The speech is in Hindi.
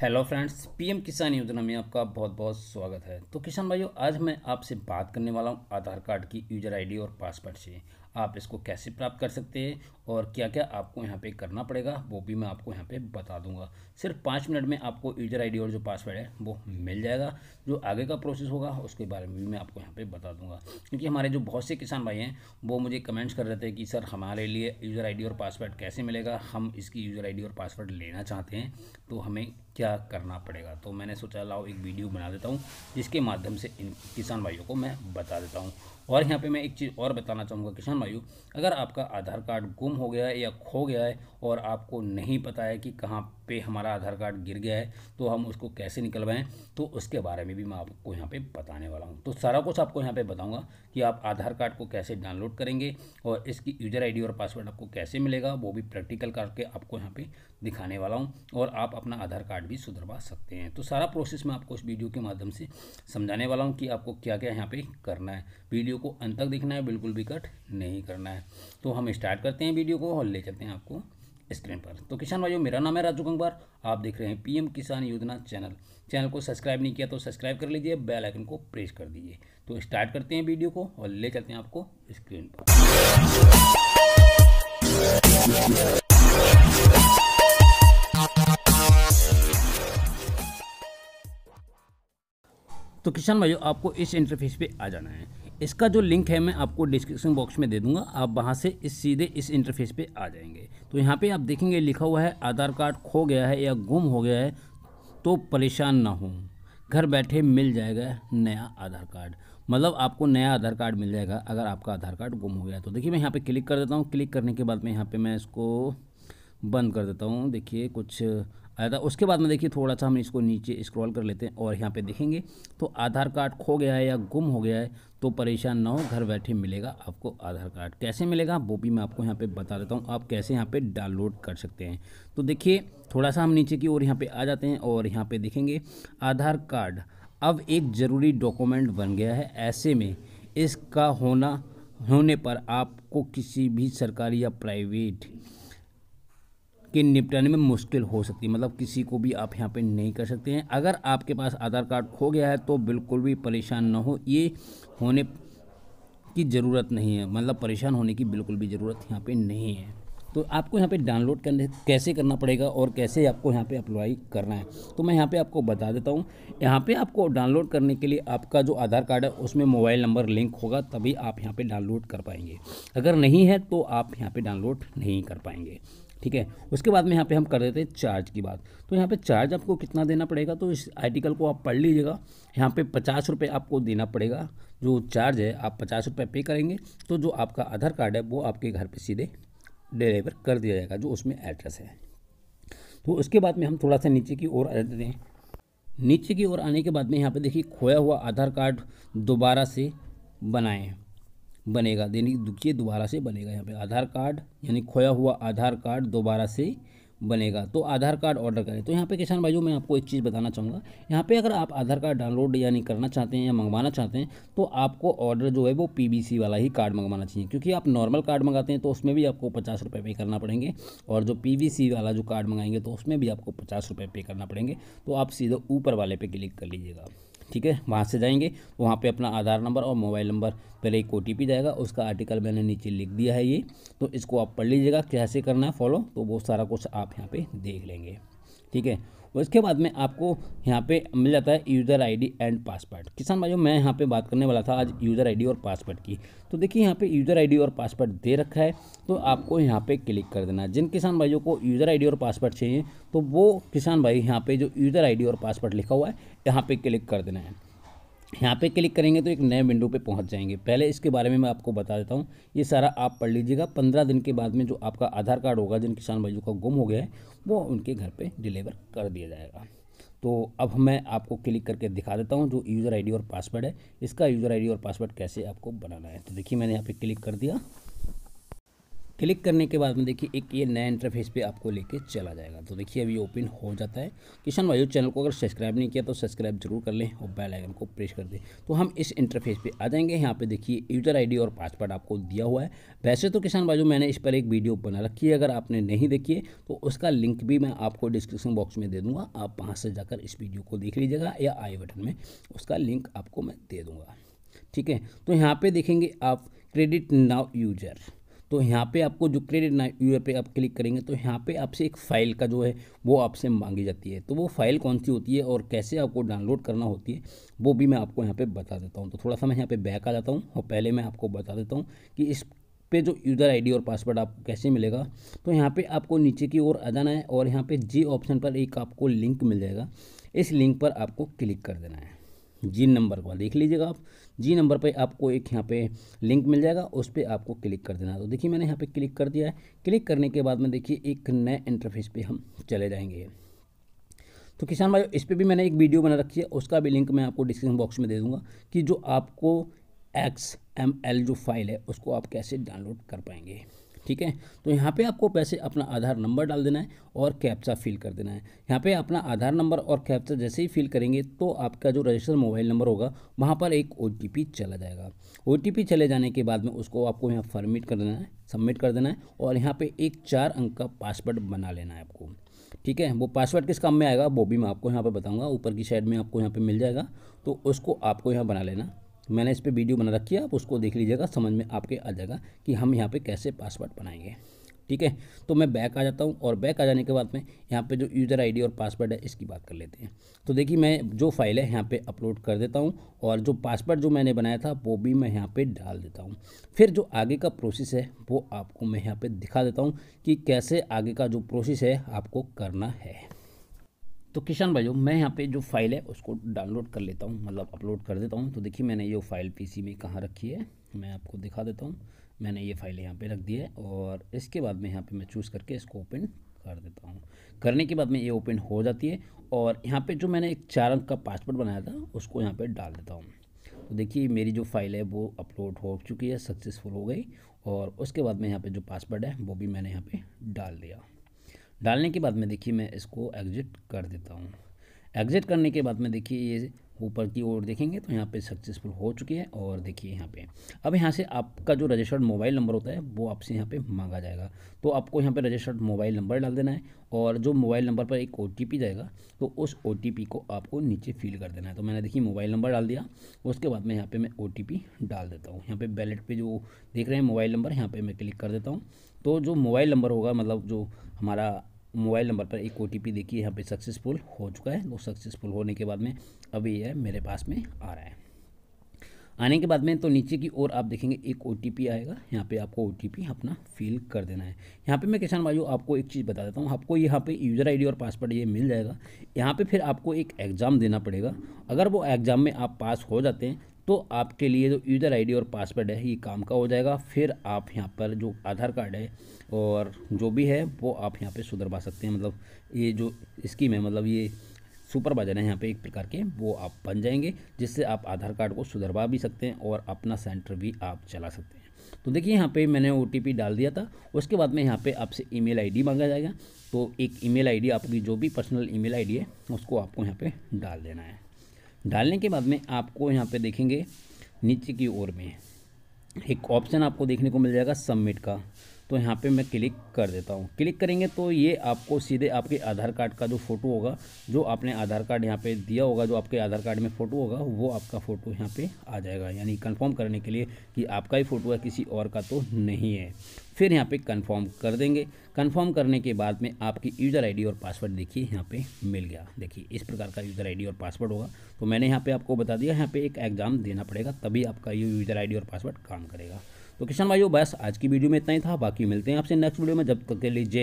हेलो फ्रेंड्स पीएम किसान योजना में आपका बहुत बहुत स्वागत है तो किसान भाइयों आज मैं आपसे बात करने वाला हूं आधार कार्ड की यूजर आईडी और पासवर्ड से आप इसको कैसे प्राप्त कर सकते हैं और क्या क्या आपको यहाँ पे करना पड़ेगा वो भी मैं आपको यहाँ पे बता दूंगा सिर्फ पाँच मिनट में आपको यूजर आईडी और जो पासवर्ड है वो मिल जाएगा जो आगे का प्रोसेस होगा उसके बारे में भी मैं आपको यहाँ पर बता दूंगा क्योंकि हमारे जो बहुत से किसान भाई हैं वो मुझे कमेंट्स कर रहे थे कि सर हमारे लिए यूज़र आई और पासवर्ड कैसे मिलेगा हम इसकी यूज़र आई और पासवर्ड लेना चाहते हैं तो हमें क्या करना पड़ेगा तो मैंने सोचा लाओ एक वीडियो बना देता हूँ जिसके माध्यम से इन किसान भाइयों को मैं बता देता हूँ और यहाँ पे मैं एक चीज़ और बताना चाहूँगा किसान भाइयों अगर आपका आधार कार्ड गुम हो गया है या खो गया है और आपको नहीं पता है कि कहाँ पे हमारा आधार कार्ड गिर गया है तो हम उसको कैसे निकलवाएं तो उसके बारे में भी मैं आपको यहाँ पे बताने वाला हूँ तो सारा कुछ आपको यहाँ पे बताऊँगा कि आप आधार कार्ड को कैसे डाउनलोड करेंगे और इसकी यूज़र आई और पासवर्ड आपको कैसे मिलेगा वो भी प्रैक्टिकल करके आपको यहाँ पर दिखाने वाला हूँ और आप अपना आधार कार्ड भी सुधरवा सकते हैं तो सारा प्रोसेस मैं आपको इस वीडियो के माध्यम से समझाने वाला हूँ कि आपको क्या क्या यहाँ पे करना है वीडियो को अंत तक देखना है बिल्कुल भी कट नहीं करना है तो हम स्टार्ट करते हैं वीडियो को और ले चलते हैं आपको स्क्रीन पर तो किसान भाइयों मेरा नाम है राजू गंगवार आप देख रहे हैं पीएम किसान योजना चैनल चैनल को सब्सक्राइब नहीं किया तो सब्सक्राइब कर लीजिए बेल आइकन को प्रेस कर दीजिए तो स्टार्ट करते हैं वीडियो को और ले चलते हैं आपको स्क्रीन पर तो किसान भाइयों आपको इस इंटरफेस पे आ जाना है इसका जो लिंक है मैं आपको डिस्क्रिप्शन बॉक्स में दे दूंगा आप वहाँ से इस सीधे इस इंटरफेस पे आ जाएंगे तो यहाँ पे आप देखेंगे लिखा हुआ है आधार कार्ड खो गया है या गुम हो गया है तो परेशान ना हो घर बैठे मिल जाएगा नया आधार कार्ड मतलब आपको नया आधार कार्ड मिल जाएगा अगर आपका आधार कार्ड गुम हो गया तो देखिए मैं यहाँ पर क्लिक कर देता हूँ क्लिक करने के बाद में यहाँ पर मैं इसको बंद कर देता हूँ देखिए कुछ आया था उसके बाद में देखिए थोड़ा सा हम इसको नीचे स्क्रॉल कर लेते हैं और यहाँ पे देखेंगे तो आधार कार्ड खो गया है या गुम हो गया है तो परेशान ना हो घर बैठे मिलेगा आपको आधार कार्ड कैसे मिलेगा वो भी मैं आपको यहाँ पे बता देता हूँ आप कैसे यहाँ पे डाउनलोड कर सकते हैं तो देखिए थोड़ा सा हम नीचे की ओर यहाँ पर आ जाते हैं और यहाँ पर देखेंगे आधार कार्ड अब एक ज़रूरी डॉक्यूमेंट बन गया है ऐसे में इसका होना होने पर आपको किसी भी सरकारी या प्राइवेट के निपटाने में मुश्किल हो सकती है मतलब किसी को भी आप यहाँ पे नहीं कर सकते हैं अगर आपके पास आधार कार्ड खो गया है तो बिल्कुल भी परेशान ना हो ये होने की ज़रूरत नहीं है मतलब परेशान होने की बिल्कुल भी ज़रूरत यहाँ पे नहीं है तो आपको यहाँ पे डाउनलोड करने कैसे करना पड़ेगा और कैसे आपको यहाँ पे अप्लाई करना है तो मैं यहाँ पे आपको बता देता हूँ यहाँ पे आपको डाउनलोड करने के लिए आपका जो आधार कार्ड है उसमें मोबाइल नंबर लिंक होगा तभी आप यहाँ पे डाउनलोड कर पाएंगे अगर नहीं है तो आप यहाँ पे डाउनलोड नहीं कर पाएंगे ठीक है उसके बाद में यहाँ पे हम कर देते हैं चार्ज की बात तो यहाँ पे चार्ज आपको कितना देना पड़ेगा तो इस आर्टिकल को आप पढ़ लीजिएगा यहाँ पे पचास रुपये आपको देना पड़ेगा जो चार्ज है आप पचास रुपये पे करेंगे तो जो आपका आधार कार्ड है वो आपके घर पर सीधे डिलीवर कर दिया जाएगा जो उसमें एड्रेस है तो उसके बाद में हम थोड़ा सा नीचे की ओर आ जाते हैं नीचे की ओर आने के बाद में यहाँ पर देखिए खोया हुआ आधार कार्ड दोबारा से बनाएँ बनेगा यानी ये दोबारा से बनेगा यहाँ पे आधार कार्ड यानी खोया हुआ आधार कार्ड दोबारा से बनेगा तो आधार कार्ड ऑर्डर करें तो यहाँ पे किसान भाइयों मैं आपको एक चीज़ बताना चाहूँगा यहाँ पे अगर आप आधार कार्ड डाउनलोड यानी करना चाहते हैं या मंगवाना चाहते हैं तो आपको ऑर्डर जो है वो पीबीसी वाला ही कार्ड मंगवाना चाहिए क्योंकि आप नॉर्मल कार्ड मंगाते हैं तो उसमें भी आपको पचास रुपये पे करना पड़ेंगे और जो पी वाला जो कार्ड मंगाएंगे तो उसमें भी आपको पचास रुपये पे करना पड़ेंगे तो आप सीधे ऊपर वाले पर क्लिक कर लीजिएगा ठीक है वहाँ से जाएंगे वहाँ पे अपना आधार नंबर और मोबाइल नंबर पहले एक ओ जाएगा उसका आर्टिकल मैंने नीचे लिख दिया है ये तो इसको आप पढ़ लीजिएगा कैसे करना है फॉलो तो वो सारा कुछ आप यहाँ पर देख लेंगे ठीक है उसके बाद में आपको यहाँ पे मिल जाता है यूज़र आईडी एंड पासवर्ड किसान भाइयों मैं यहाँ पे बात करने वाला था आज यूज़र आईडी और पासवर्ड की तो देखिए यहाँ पे यूज़र आईडी और पासवर्ड दे रखा है तो आपको यहाँ पे क्लिक कर देना है जिन किसान भाइयों को यूज़र आईडी और पासवर्ड चाहिए तो वो किसान भाई यहाँ पर जो यूज़र आई और पासवर्ड लिखा हुआ है यहाँ पर क्लिक कर देना है यहाँ पे क्लिक करेंगे तो एक नए विंडो पे पहुँच जाएंगे पहले इसके बारे में मैं आपको बता देता हूँ ये सारा आप पढ़ लीजिएगा पंद्रह दिन के बाद में जो आपका आधार कार्ड होगा जिन किसान भाइयों का गुम हो गया है वो उनके घर पे डिलीवर कर दिया जाएगा तो अब मैं आपको क्लिक करके दिखा देता हूँ जो यूज़र आई और पासवर्ड है इसका यूज़र आई और पासवर्ड कैसे आपको बनाना है तो देखिए मैंने यहाँ पर क्लिक कर दिया क्लिक करने के बाद में देखिए एक ये नया इंटरफेस पे आपको लेके चला जाएगा तो देखिए अभी ओपन हो जाता है किशन वायु चैनल को अगर सब्सक्राइब नहीं किया तो सब्सक्राइब जरूर कर लें और बेल आइकन को प्रेस कर दें तो हम इस इंटरफेस पे आ जाएंगे यहाँ पे देखिए यूजर आईडी और पासवर्ड आपको दिया हुआ है वैसे तो किसान बाजू मैंने इस पर एक वीडियो बना रखी है अगर आपने नहीं देखी है तो उसका लिंक भी मैं आपको डिस्क्रिप्शन बॉक्स में दे दूँगा आप वहाँ से जाकर इस वीडियो को देख लीजिएगा या आई बटन में उसका लिंक आपको मैं दे दूँगा ठीक है तो यहाँ पर देखेंगे आप क्रेडिट नाउ यूजर तो यहाँ पे आपको जो क्रेडिट ना यू पे आप क्लिक करेंगे तो यहाँ पे आपसे एक फ़ाइल का जो है वो आपसे मांगी जाती है तो वो फ़ाइल कौन सी होती है और कैसे आपको डाउनलोड करना होती है वो भी मैं आपको यहाँ पे बता देता हूँ तो थोड़ा सा मैं यहाँ पे बैक आ जाता हूँ और पहले मैं आपको बता देता हूँ कि इस पे जो यूज़र आईडी और पासवर्ड आपको कैसे मिलेगा तो यहाँ पे आपको नीचे की ओर आ जाना है और यहाँ पे जे ऑप्शन पर एक आपको लिंक मिल जाएगा इस लिंक पर आपको क्लिक कर देना है जी नंबर का देख लीजिएगा आप जी नंबर पे आपको एक यहाँ पे लिंक मिल जाएगा उस पर आपको क्लिक कर देना तो देखिए मैंने यहाँ पे क्लिक कर दिया है क्लिक करने के बाद में देखिए एक नए इंटरफेस पे हम चले जाएंगे तो किसान भाई इस पर भी मैंने एक वीडियो बना रखी है उसका भी लिंक मैं आपको डिस्क्रिप्शन बॉक्स में दे दूँगा कि जो आपको एक्स एम एल जो फाइल है उसको आप कैसे डाउनलोड कर पाएंगे ठीक है तो यहाँ पे आपको पैसे अपना आधार नंबर डाल देना है और कैप्चा फिल कर देना है यहाँ पे अपना आधार नंबर और कैप्चा जैसे ही फिल करेंगे तो आपका जो रजिस्टर मोबाइल नंबर होगा वहाँ पर एक ओ चला जाएगा ओ चले जाने के बाद में उसको आपको यहाँ फर्मिट कर देना है सबमिट कर देना है और यहाँ पर एक चार अंक का पासवर्ड बना लेना है आपको ठीक है वो पासवर्ड किस काम में आएगा वो भी मैं आपको यहाँ पर बताऊँगा ऊपर की साइड में आपको यहाँ पर मिल जाएगा तो उसको आपको यहाँ बना लेना तो मैंने इस पर वीडियो बना रखी है आप उसको देख लीजिएगा समझ में आपके आ जाएगा कि हम यहाँ पे कैसे पासवर्ड बनाएंगे ठीक है तो मैं बैक आ जाता हूँ और बैक आ जाने के बाद में यहाँ पे जो यूज़र आईडी और पासवर्ड है इसकी बात कर लेते हैं तो देखिए मैं जो फाइल है यहाँ पे अपलोड कर देता हूँ और जो पासवर्ड जो मैंने बनाया था वो भी मैं यहाँ पे डाल देता हूँ फिर जो आगे का प्रोसेस है वो आपको मैं यहाँ पर दिखा देता हूँ कि कैसे आगे का जो प्रोसेस है आपको करना है तो किशन भाई मैं यहाँ पे जो फाइल है उसको डाउनलोड कर लेता हूँ मतलब अपलोड कर देता हूँ तो देखिए मैंने ये फाइल पीसी में कहाँ रखी है मैं आपको दिखा देता हूँ मैंने ये फाइल यहाँ पे रख दी है और इसके बाद में यहाँ पे मैं चूज़ करके इसको ओपन कर देता हूँ करने के बाद में ये ओपन हो जाती है और यहाँ पर जो मैंने एक चार अंक का पासवर्ड बनाया था उसको यहाँ पर डाल देता हूँ तो देखिए मेरी जो फाइल है वो अपलोड हो चुकी है सक्सेसफुल हो गई और उसके बाद में यहाँ पर जो पासवर्ड है वो भी मैंने यहाँ पर डाल दिया डालने के बाद में देखिए मैं इसको एग्जिट कर देता हूँ एग्जिट करने के बाद में देखिए ये ऊपर की ओर देखेंगे तो यहाँ पे सक्सेसफुल हो चुकी है और देखिए यहाँ पे अब यहाँ से आपका जो रजिस्टर्ड मोबाइल नंबर होता है वो आपसे यहाँ पे मांगा जाएगा तो आपको यहाँ पे रजिस्टर्ड मोबाइल नंबर डाल देना है और जो मोबाइल नंबर पर एक ओ जाएगा तो उस ओ को आपको नीचे फिल कर देना है तो मैंने देखिए मोबाइल नंबर डाल दिया उसके बाद में यहाँ पर मैं ओ डाल देता हूँ यहाँ पर बैलेट पर जो देख रहे हैं मोबाइल नंबर यहाँ पर मैं क्लिक कर देता हूँ तो जो मोबाइल नंबर होगा मतलब जो हमारा मोबाइल नंबर पर एक ओ देखिए यहाँ पे सक्सेसफुल हो चुका है तो सक्सेसफुल होने के बाद में अब यह मेरे पास में आ रहा है आने के बाद में तो नीचे की ओर आप देखेंगे एक ओ आएगा यहाँ पे आपको ओ अपना फिल कर देना है यहाँ पे मैं किसान भाई आपको एक चीज़ बता देता हूँ आपको यहाँ पे यूज़र आईडी और पासवर्ड ये मिल जाएगा यहाँ पे फिर आपको एक एग्ज़ाम देना पड़ेगा अगर वो एग्ज़ाम में आप पास हो जाते हैं तो आपके लिए जो यूज़र आई और पासवर्ड है ये काम का हो जाएगा फिर आप यहाँ पर जो आधार कार्ड है और जो भी है वो आप यहाँ पर सुधरवा सकते हैं मतलब ये जो स्कीम है मतलब ये सुपरवाइजर है यहाँ पे एक प्रकार के वो आप बन जाएंगे जिससे आप आधार कार्ड को सुधरवा भी सकते हैं और अपना सेंटर भी आप चला सकते हैं तो देखिए यहाँ पे मैंने ओ डाल दिया था उसके बाद में यहाँ पे आपसे ईमेल आईडी मांगा जाएगा तो एक ईमेल आईडी आपकी जो भी पर्सनल ईमेल आईडी है उसको आपको यहाँ पे डाल देना है डालने के बाद में आपको यहाँ पे देखेंगे नीचे की ओर में एक ऑप्शन आपको देखने को मिल जाएगा सबमिट का तो यहाँ पे मैं क्लिक कर देता हूँ क्लिक करेंगे तो ये आपको सीधे आपके आधार कार्ड का जो फ़ोटो होगा जो आपने आधार कार्ड यहाँ पे दिया होगा जो आपके आधार कार्ड में फ़ोटो होगा वो आपका फ़ोटो यहाँ पे आ जाएगा यानी कंफर्म करने के लिए कि आपका ही फ़ोटो है किसी और का तो नहीं है फिर यहाँ पे कंफर्म कर देंगे कंफर्म करने के बाद में आपकी यूज़र आईडी और पासवर्ड देखिए यहाँ पे मिल गया देखिए इस प्रकार का यूज़र आईडी और पासवर्ड होगा तो मैंने यहाँ पे आपको बता दिया यहाँ पे एक एग्ज़ाम देना पड़ेगा तभी आपका ये यूज़र आईडी और पासवर्ड काम करेगा तो किशन भाई बस आज की वीडियो में इतना ही था बाकी मिलते हैं आपसे नेक्स्ट वीडियो में जब तक के लिए